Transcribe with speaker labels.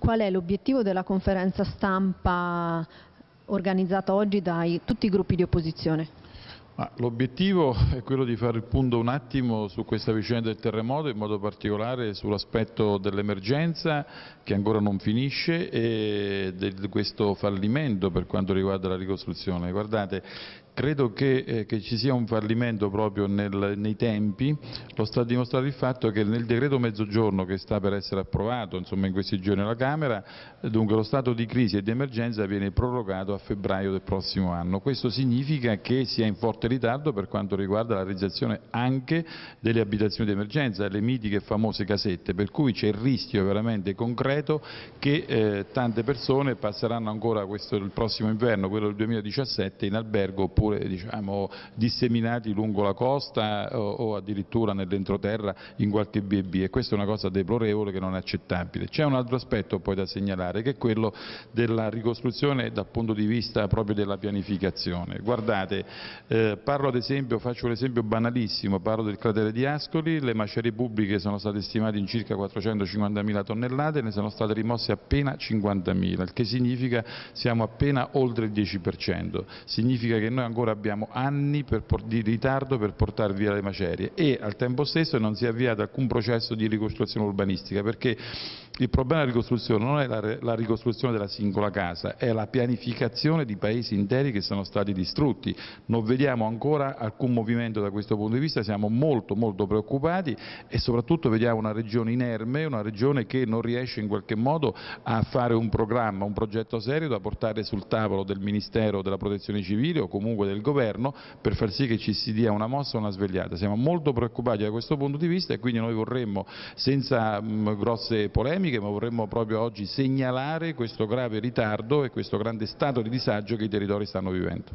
Speaker 1: qual è l'obiettivo della conferenza stampa organizzata oggi da tutti i gruppi di opposizione? L'obiettivo è quello di fare il punto un attimo su questa vicenda del terremoto, in modo particolare sull'aspetto dell'emergenza che ancora non finisce e di questo fallimento per quanto riguarda la ricostruzione. Guardate, Credo che, eh, che, ci sia un fallimento proprio nel, nei tempi, lo sta a dimostrare il fatto che nel decreto mezzogiorno che sta per essere approvato insomma, in questi giorni alla Camera, dunque lo stato di crisi e di emergenza viene prorogato a febbraio del prossimo anno. Questo significa che si è in forte ritardo per quanto riguarda la realizzazione anche delle abitazioni di emergenza, le mitiche famose casette, per cui c'è il rischio veramente concreto che eh, tante persone passeranno ancora questo, il prossimo inverno, quello del 2017, in albergo oppure diciamo, disseminati lungo la costa o, o addirittura nell'entroterra in qualche B&B e questa è una cosa deplorevole che non è accettabile. C'è un altro aspetto poi da segnalare che è quello della ricostruzione dal punto di vista proprio della pianificazione. Guardate, eh, parlo ad esempio, Faccio un esempio banalissimo: parlo del cratere di Ascoli. Le macerie pubbliche sono state stimate in circa 450.000 tonnellate e ne sono state rimosse appena 50.000, il che significa che siamo appena oltre il 10 per cento. Significa che noi ancora abbiamo anni di ritardo per portare via le macerie e al tempo stesso non si è avviato alcun processo di ricostruzione urbanistica perché il problema della ricostruzione non è la, la ricostruzione della singola casa, è la pianificazione di paesi interi che sono stati distrutti. Non vediamo ancora alcun movimento da questo punto di vista, siamo molto molto preoccupati e soprattutto vediamo una regione inerme, una regione che non riesce in qualche modo a fare un programma, un progetto serio da portare sul tavolo del Ministero della Protezione Civile o comunque del Governo per far sì che ci si dia una mossa, una svegliata. Siamo molto preoccupati da questo punto di vista e quindi noi vorremmo, senza mh, mm, grosse polemiche, ma vorremmo proprio oggi segnalare questo grave ritardo e questo grande stato di disagio che i territori stanno vivendo.